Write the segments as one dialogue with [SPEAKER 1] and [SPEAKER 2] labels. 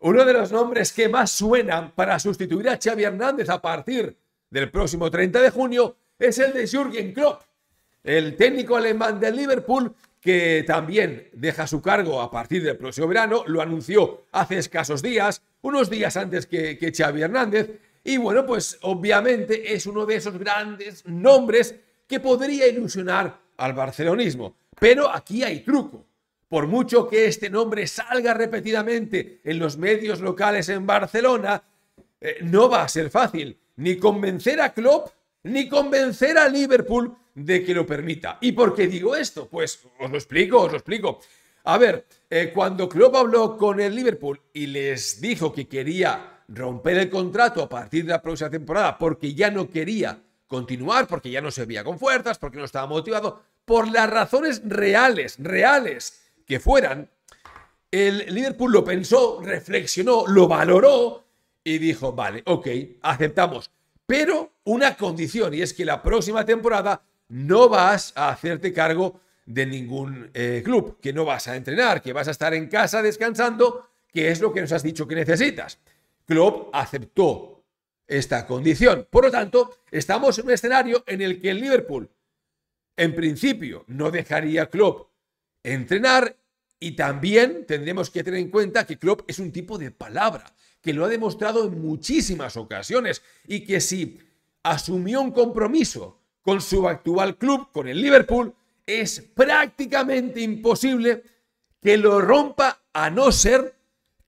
[SPEAKER 1] Uno de los nombres que más suenan para sustituir a Xavi Hernández a partir del próximo 30 de junio es el de Jürgen Klopp, el técnico alemán del Liverpool que también deja su cargo a partir del próximo verano, lo anunció hace escasos días, unos días antes que, que Xavi Hernández, y bueno, pues obviamente es uno de esos grandes nombres que podría ilusionar al barcelonismo. Pero aquí hay truco. Por mucho que este nombre salga repetidamente en los medios locales en Barcelona, eh, no va a ser fácil ni convencer a Klopp ni convencer a Liverpool de que lo permita. ¿Y por qué digo esto? Pues os lo explico, os lo explico. A ver, eh, cuando Klopp habló con el Liverpool y les dijo que quería romper el contrato a partir de la próxima temporada porque ya no quería continuar, porque ya no se veía con fuerzas, porque no estaba motivado, por las razones reales, reales que fueran, el Liverpool lo pensó, reflexionó, lo valoró y dijo, vale, ok, aceptamos, pero una condición, y es que la próxima temporada no vas a hacerte cargo de ningún eh, club, que no vas a entrenar, que vas a estar en casa descansando, que es lo que nos has dicho que necesitas. Klopp aceptó esta condición. Por lo tanto, estamos en un escenario en el que el Liverpool, en principio, no dejaría a Klopp entrenar y también tendremos que tener en cuenta que Klopp es un tipo de palabra, que lo ha demostrado en muchísimas ocasiones y que si asumió un compromiso con su actual club, con el Liverpool, es prácticamente imposible que lo rompa a no ser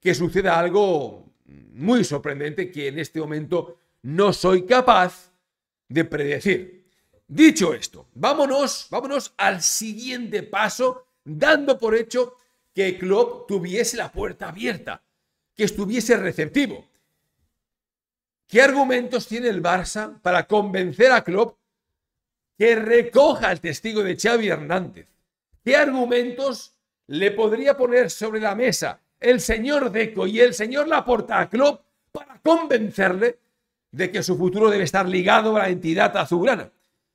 [SPEAKER 1] que suceda algo muy sorprendente que en este momento no soy capaz de predecir. Dicho esto, vámonos, vámonos al siguiente paso dando por hecho que Klopp tuviese la puerta abierta, que estuviese receptivo. ¿Qué argumentos tiene el Barça para convencer a Klopp que recoja el testigo de Xavi Hernández? ¿Qué argumentos le podría poner sobre la mesa el señor Deco y el señor Laporta a Klopp para convencerle de que su futuro debe estar ligado a la entidad azulgrana?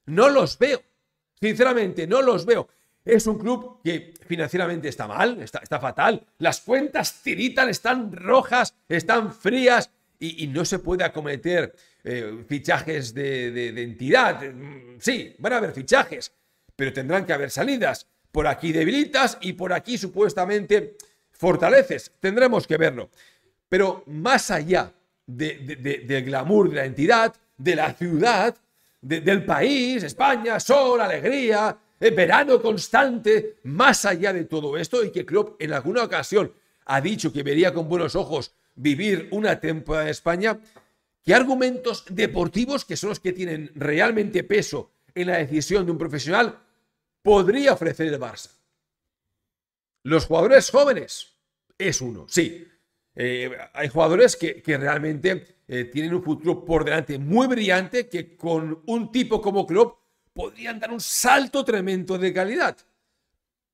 [SPEAKER 1] No los veo. Sinceramente, no los veo. Es un club que financieramente está mal, está, fatal. Las cuentas tiritan, están rojas, están frías y, no se puede acometer eh, fichajes de, entidad. Mm, sí, van a haber fichajes, pero tendrán que haber salidas. Por aquí debilitas y por aquí supuestamente fortaleces. Tendremos que verlo. Pero más allá de, del glamour de la entidad, de la ciudad, del país, España, sol, alegría, eh, verano constante más allá de todo esto y que Klopp en alguna ocasión ha dicho que vería con buenos ojos vivir una temporada en España, ¿qué argumentos deportivos, que son los que tienen realmente peso en la decisión de un profesional, podría ofrecer el Barça. Los jugadores jóvenes es uno, sí. Eh, hay jugadores que, realmente eh, tienen un futuro por delante muy brillante, que con un tipo como Klopp podrían dar un salto tremendo de calidad,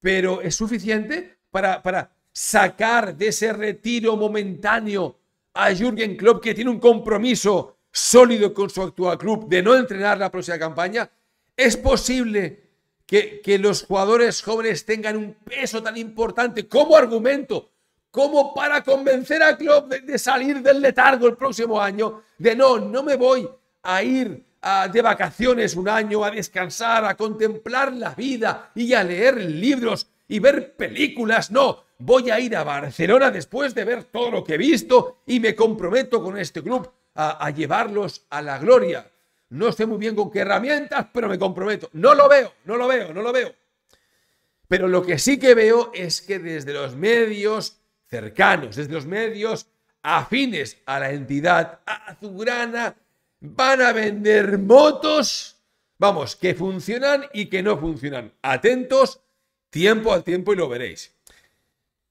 [SPEAKER 1] pero es suficiente para, para sacar de ese retiro momentáneo a Jürgen Klopp, que tiene un compromiso sólido con su actual club de no entrenar la próxima campaña. Es posible que, los jugadores jóvenes tengan un peso tan importante como argumento como para convencer a Klopp de, salir del letargo el próximo año, de no, no me voy a ir de vacaciones un año a descansar, a contemplar la vida y a leer libros y ver películas. No, voy a ir a Barcelona después de ver todo lo que he visto y me comprometo con este club a, llevarlos a la gloria. No sé muy bien con qué herramientas, pero me comprometo. No lo veo, no lo veo, no lo veo. Pero lo que sí que veo es que desde los medios cercanos, desde los medios afines a la entidad azulgrana, van a vender motos, vamos, que funcionan y que no funcionan. Atentos, tiempo al tiempo y lo veréis.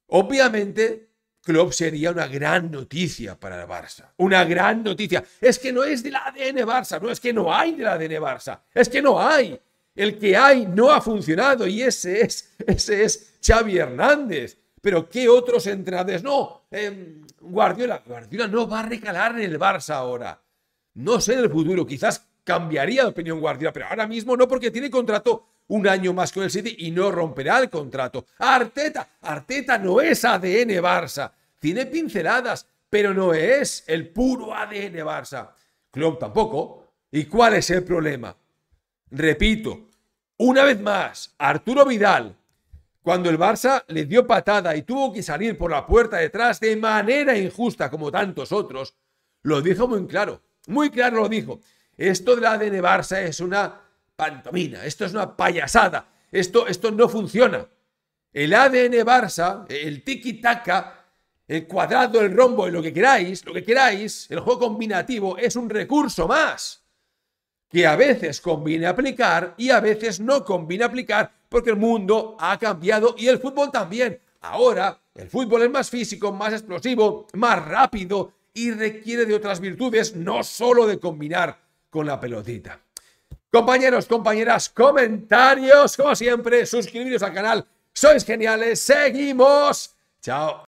[SPEAKER 1] Obviamente, Klopp sería una gran noticia para el Barça. Una gran noticia. Es que no es la ADN Barça, no es que no hay de la ADN Barça, es que no hay. El que hay no ha funcionado y ese es, ese es Xavi Hernández. Pero ¿qué otros entrades? No, em, Guardiola. Guardiola no va a recalar en el Barça ahora. No sé en el futuro, quizás cambiaría de opinión Guardiola, pero ahora mismo no porque tiene contrato un año más con el City y no romperá el contrato. Arteta, Arteta no es ADN Barça, tiene pinceladas, pero no es el puro ADN Barça. Klopp tampoco. ¿Y cuál es el problema? Repito, una vez más, Arturo Vidal, cuando el Barça le dio patada y tuvo que salir por la puerta detrás de manera injusta como tantos otros, lo dijo muy claro. Muy claro lo dijo. Esto del ADN Barça es una pantomina, esto es una payasada, esto, esto no funciona. El ADN Barça, el tiki-taka, el cuadrado, el rombo, lo que queráis, lo que queráis, el juego combinativo es un recurso más que a veces conviene aplicar y a veces no conviene aplicar porque el mundo ha cambiado y el fútbol también. Ahora el fútbol es más físico, más explosivo, más rápido, y requiere de otras virtudes, no solo de combinar con la pelotita. Compañeros, compañeras, comentarios, como siempre, suscribiros al canal. Sois geniales, seguimos. Chao.